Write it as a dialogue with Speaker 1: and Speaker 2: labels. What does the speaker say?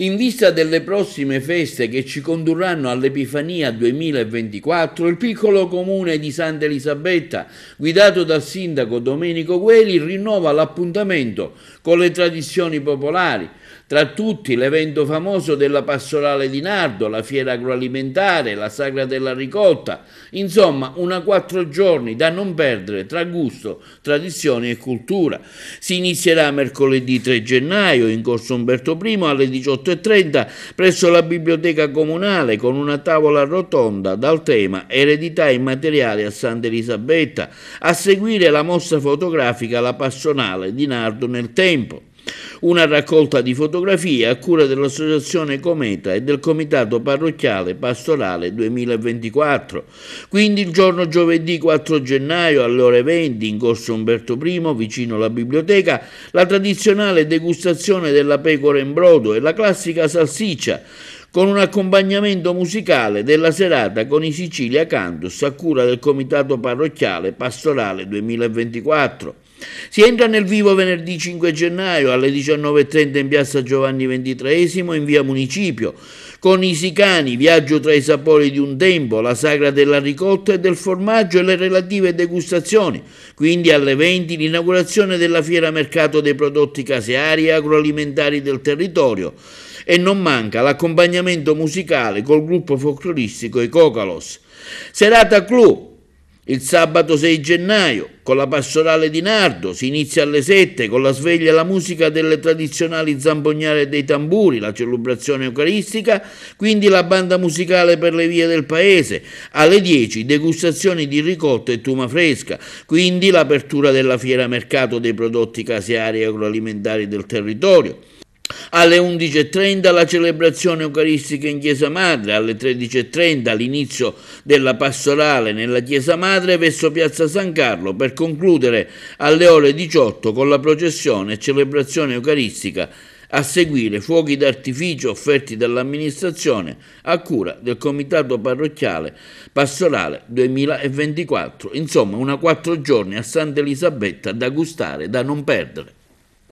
Speaker 1: In vista delle prossime feste che ci condurranno all'Epifania 2024, il piccolo comune di Santa Elisabetta, guidato dal sindaco Domenico Gueli, rinnova l'appuntamento con le tradizioni popolari, tra tutti l'evento famoso della pastorale di Nardo, la fiera agroalimentare, la sagra della ricotta, insomma una quattro giorni da non perdere tra gusto, tradizioni e cultura. Si inizierà mercoledì 3 gennaio in corso Umberto I alle 18.30 presso la biblioteca comunale con una tavola rotonda dal tema Eredità immateriale a Santa Elisabetta, a seguire la mostra fotografica La Passionale di Nardo nel tempo una raccolta di fotografie a cura dell'Associazione Cometa e del Comitato Parrocchiale Pastorale 2024. Quindi il giorno giovedì 4 gennaio alle ore 20 in corso Umberto I, vicino alla biblioteca, la tradizionale degustazione della pecora in brodo e la classica salsiccia con un accompagnamento musicale della serata con i Sicilia Cantus a cura del Comitato Parrocchiale Pastorale 2024. Si entra nel vivo venerdì 5 gennaio alle 19.30 in piazza Giovanni XXIII in via Municipio, con i sicani, viaggio tra i sapori di un tempo, la sagra della ricotta e del formaggio e le relative degustazioni, quindi alle 20 l'inaugurazione della fiera mercato dei prodotti caseari e agroalimentari del territorio e non manca l'accompagnamento musicale col gruppo folcloristico I Cocalos. Serata clou il sabato 6 gennaio, con la pastorale di Nardo, si inizia alle 7 con la sveglia e la musica delle tradizionali zambognare dei tamburi, la celebrazione eucaristica, quindi la banda musicale per le vie del paese. Alle 10 degustazioni di ricotta e tuma fresca, quindi l'apertura della fiera mercato dei prodotti caseari e agroalimentari del territorio. Alle 11.30 la celebrazione eucaristica in Chiesa Madre, alle 13.30 l'inizio della pastorale nella Chiesa Madre verso Piazza San Carlo per concludere alle ore 18 con la processione e celebrazione eucaristica a seguire fuochi d'artificio offerti dall'amministrazione a cura del Comitato Parrocchiale Pastorale 2024. Insomma, una quattro giorni a Santa Elisabetta da gustare, da non perdere.